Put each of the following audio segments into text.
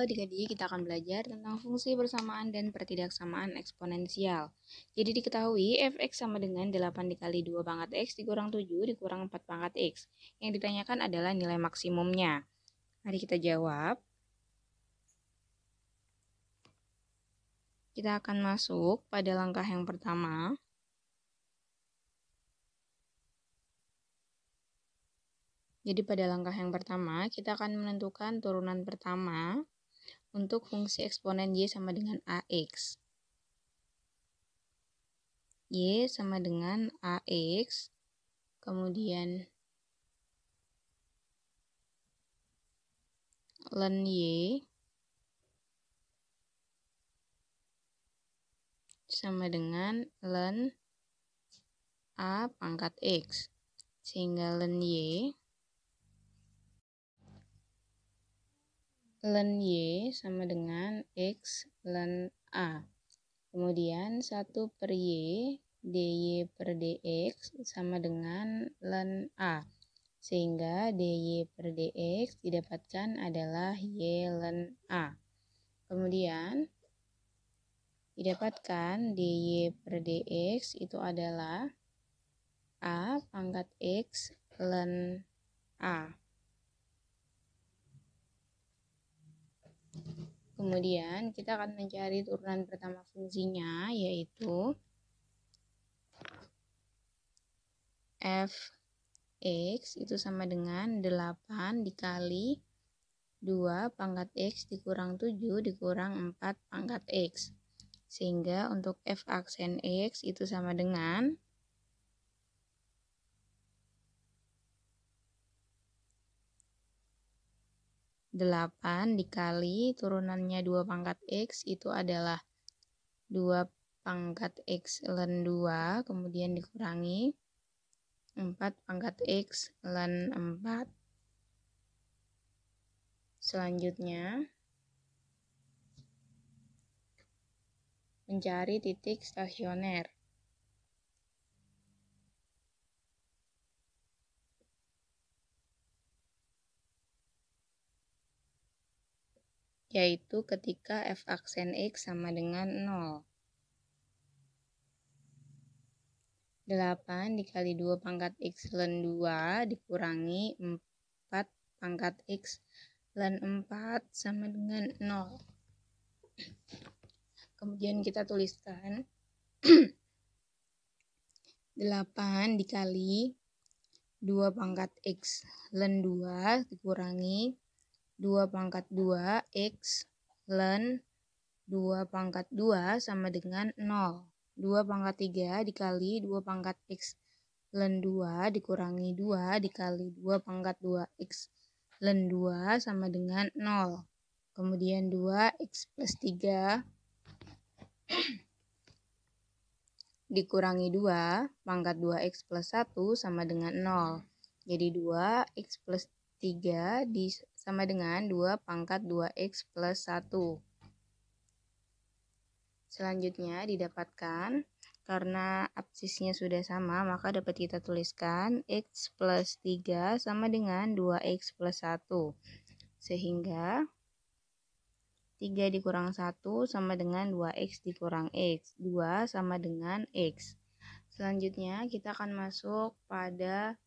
Hal di kita akan belajar tentang fungsi bersamaan dan pertidaksamaan eksponensial. Jadi diketahui fx sama dengan 8 dikali 2 pangkat x dikurang 7 dikurang 4 pangkat x. Yang ditanyakan adalah nilai maksimumnya. Mari kita jawab. Kita akan masuk pada langkah yang pertama. Jadi pada langkah yang pertama, kita akan menentukan turunan pertama untuk fungsi eksponen Y sama dengan AX. Y sama dengan AX, kemudian ln Y sama dengan ln A pangkat X. Sehingga ln Y len Y sama dengan X len A. Kemudian 1 per Y, DY per DX sama dengan len A. Sehingga DY per DX didapatkan adalah Y len A. Kemudian didapatkan DY per DX itu adalah A pangkat X len A. Kemudian kita akan mencari turunan pertama fungsinya yaitu f x itu sama dengan 8 dikali 2 pangkat x dikurang 7 dikurang 4 pangkat x. Sehingga untuk f aksen x itu sama dengan 8 dikali turunannya 2 pangkat X itu adalah 2 pangkat X len 2, kemudian dikurangi 4 pangkat X len 4. Selanjutnya, mencari titik stasioner. yaitu ketika f aksen x sama dengan 0. 8 dikali 2 pangkat x len 2 dikurangi 4 pangkat x len 4 sama dengan 0. Kemudian kita tuliskan 8 dikali 2 pangkat x len 2 dikurangi 2 pangkat 2 X len 2 pangkat 2 sama dengan 0. 2 pangkat 3 dikali 2 pangkat X len 2 dikurangi 2 dikali 2 pangkat 2 X len 2 sama dengan 0. Kemudian 2 X plus 3 dikurangi 2 pangkat 2 X plus 1 sama dengan 0. Jadi 2 X plus 3 di sama dengan 2 pangkat 2x plus 1. Selanjutnya didapatkan karena absisnya sudah sama maka dapat kita tuliskan x plus 3 sama dengan 2x plus 1 sehingga 3 dikurang 1 sama dengan 2x dikurang x 2 sama dengan x selanjutnya kita akan masuk pada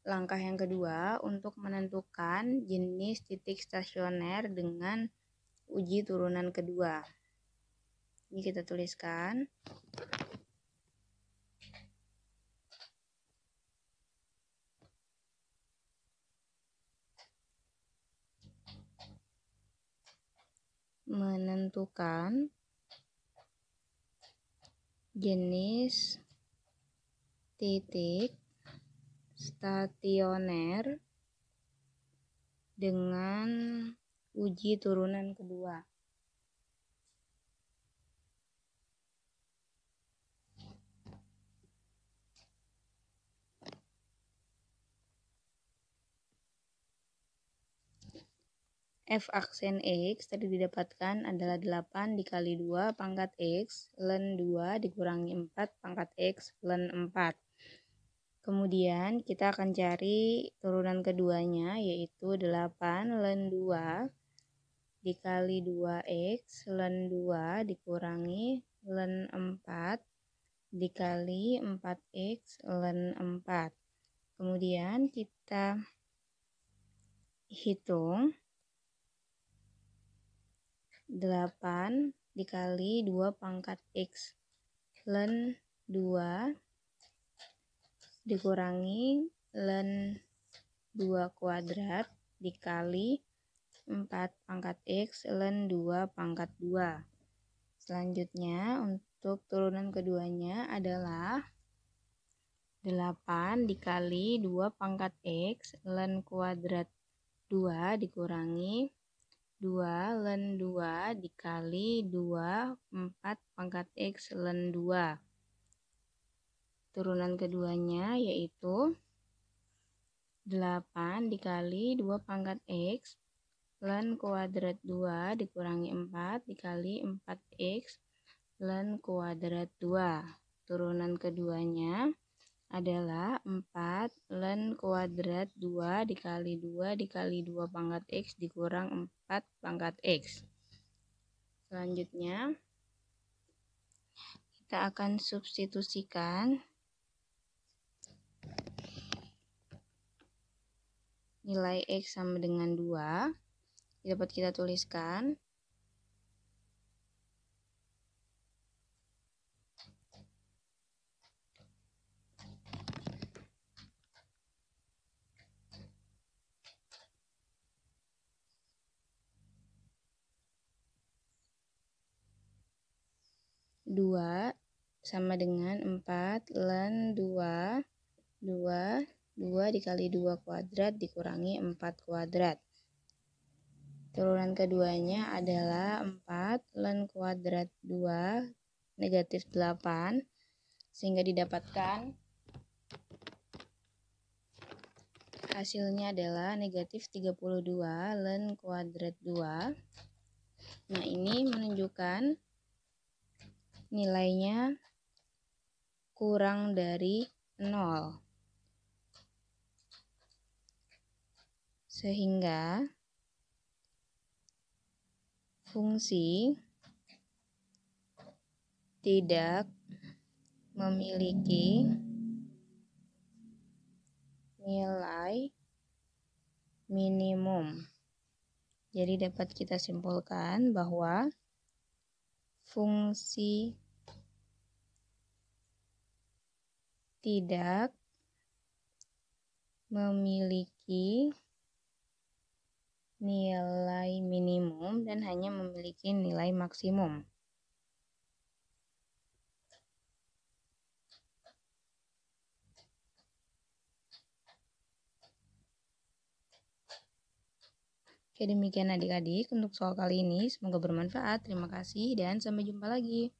Langkah yang kedua untuk menentukan jenis titik stasioner dengan uji turunan kedua. Ini kita tuliskan. Menentukan jenis titik stationer dengan uji turunan kedua. F aksen X tadi didapatkan adalah 8 dikali 2 pangkat X, len 2 dikurangi 4 pangkat X, len 4. Kemudian kita akan cari turunan keduanya yaitu 8 len 2 dikali 2x len 2 dikurangi len 4 dikali 4x len 4 kemudian kita hitung 8 dikali 2 pangkat x len 2 dikurangi len 2 kuadrat dikali 4 pangkat X len 2 pangkat 2. Selanjutnya untuk turunan keduanya adalah 8 dikali 2 pangkat X len kuadrat 2 dikurangi 2 len 2 dikali 2 4 pangkat X len 2 turunan keduanya yaitu 8 dikali 2 pangkat X ln kuadrat 2 dikurangi 4 dikali 4X ln kuadrat 2. Turunan keduanya adalah 4 ln kuadrat 2 dikali 2 dikali 2 pangkat X dikurang 4 pangkat X. Selanjutnya, kita akan substitusikan nilai X sama dengan 2. Dapat kita tuliskan. dua sama dengan 4 len 2 2 2 dikali 2 kuadrat dikurangi 4 kuadrat. Turunan keduanya adalah 4 len kuadrat 2 negatif 8 sehingga didapatkan hasilnya adalah negatif 32 len kuadrat 2. Nah ini menunjukkan nilainya kurang dari 0. Sehingga fungsi tidak memiliki nilai minimum. Jadi dapat kita simpulkan bahwa fungsi tidak memiliki nilai minimum dan hanya memiliki nilai maksimum. Oke, demikian adik-adik untuk soal kali ini. Semoga bermanfaat. Terima kasih dan sampai jumpa lagi.